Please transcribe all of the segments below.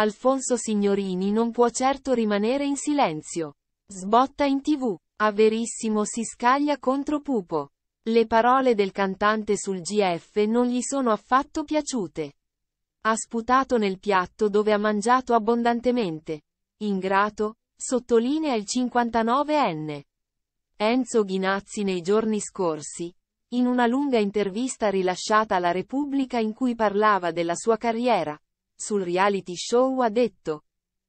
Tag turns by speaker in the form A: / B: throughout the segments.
A: Alfonso Signorini non può certo rimanere in silenzio. Sbotta in tv. Verissimo si scaglia contro Pupo. Le parole del cantante sul GF non gli sono affatto piaciute. Ha sputato nel piatto dove ha mangiato abbondantemente. Ingrato, sottolinea il 59enne. Enzo Ghinazzi nei giorni scorsi, in una lunga intervista rilasciata alla Repubblica in cui parlava della sua carriera, sul reality show ha detto.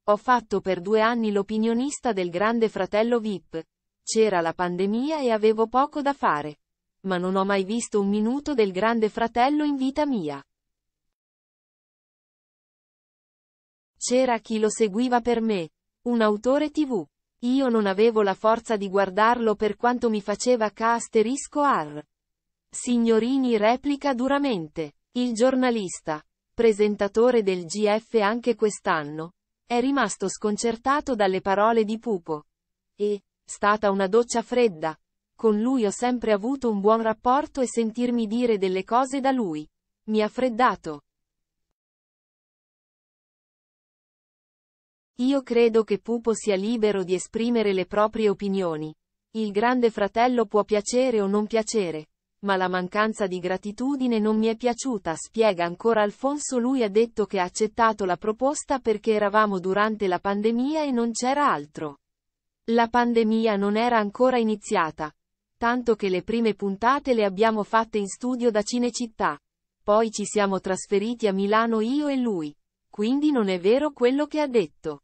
A: Ho fatto per due anni l'opinionista del grande fratello VIP. C'era la pandemia e avevo poco da fare. Ma non ho mai visto un minuto del grande fratello in vita mia. C'era chi lo seguiva per me. Un autore tv. Io non avevo la forza di guardarlo per quanto mi faceva K asterisco R. Signorini replica duramente. Il giornalista presentatore del GF anche quest'anno, è rimasto sconcertato dalle parole di Pupo. E, stata una doccia fredda. Con lui ho sempre avuto un buon rapporto e sentirmi dire delle cose da lui. Mi ha freddato. Io credo che Pupo sia libero di esprimere le proprie opinioni. Il grande fratello può piacere o non piacere. Ma la mancanza di gratitudine non mi è piaciuta, spiega ancora Alfonso. Lui ha detto che ha accettato la proposta perché eravamo durante la pandemia e non c'era altro. La pandemia non era ancora iniziata. Tanto che le prime puntate le abbiamo fatte in studio da Cinecittà. Poi ci siamo trasferiti a Milano io e lui. Quindi non è vero quello che ha detto.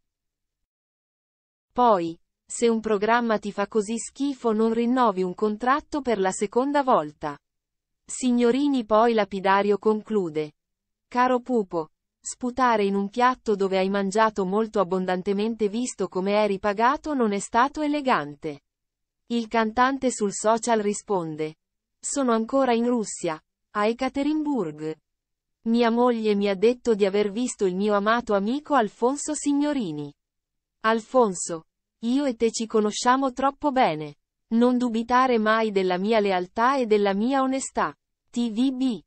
A: Poi, se un programma ti fa così schifo non rinnovi un contratto per la seconda volta. Signorini poi lapidario conclude. Caro pupo, sputare in un piatto dove hai mangiato molto abbondantemente visto come eri pagato non è stato elegante. Il cantante sul social risponde. Sono ancora in Russia, a Ekaterinburg. Mia moglie mi ha detto di aver visto il mio amato amico Alfonso Signorini. Alfonso, io e te ci conosciamo troppo bene. Non dubitare mai della mia lealtà e della mia onestà. TVB